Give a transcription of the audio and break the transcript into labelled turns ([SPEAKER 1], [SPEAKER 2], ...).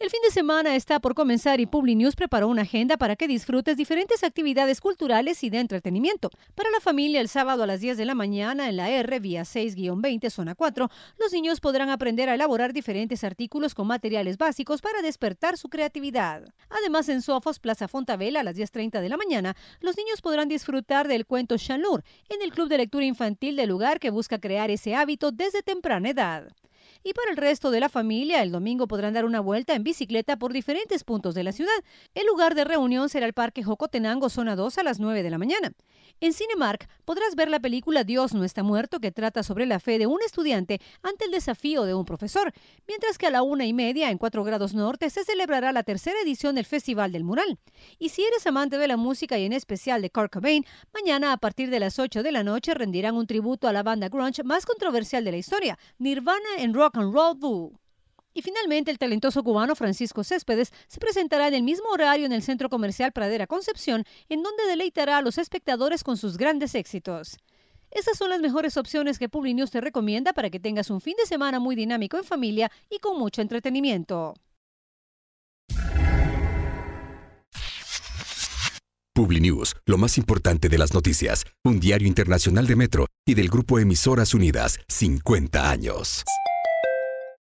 [SPEAKER 1] El fin de semana está por comenzar y PubliNews preparó una agenda para que disfrutes diferentes actividades culturales y de entretenimiento. Para la familia, el sábado a las 10 de la mañana en la R, vía 6-20, zona 4, los niños podrán aprender a elaborar diferentes artículos con materiales básicos para despertar su creatividad. Además, en Sofos, Plaza Fontavela, a las 10.30 de la mañana, los niños podrán disfrutar del cuento Chanur en el Club de Lectura Infantil del lugar que busca crear ese hábito desde temprana edad y para el resto de la familia el domingo podrán dar una vuelta en bicicleta por diferentes puntos de la ciudad. El lugar de reunión será el Parque Jocotenango, zona 2, a las 9 de la mañana. En Cinemark podrás ver la película Dios no está muerto que trata sobre la fe de un estudiante ante el desafío de un profesor, mientras que a la una y media en 4 grados norte se celebrará la tercera edición del Festival del Mural. Y si eres amante de la música y en especial de Kurt Cobain, mañana a partir de las 8 de la noche rendirán un tributo a la banda grunge más controversial de la historia, Nirvana en Rock y finalmente, el talentoso cubano Francisco Céspedes se presentará en el mismo horario en el Centro Comercial Pradera Concepción, en donde deleitará a los espectadores con sus grandes éxitos. esas son las mejores opciones que PubliNews te recomienda para que tengas un fin de semana muy dinámico en familia y con mucho entretenimiento.
[SPEAKER 2] PubliNews, lo más importante de las noticias, un diario internacional de Metro y del grupo Emisoras Unidas, 50 años.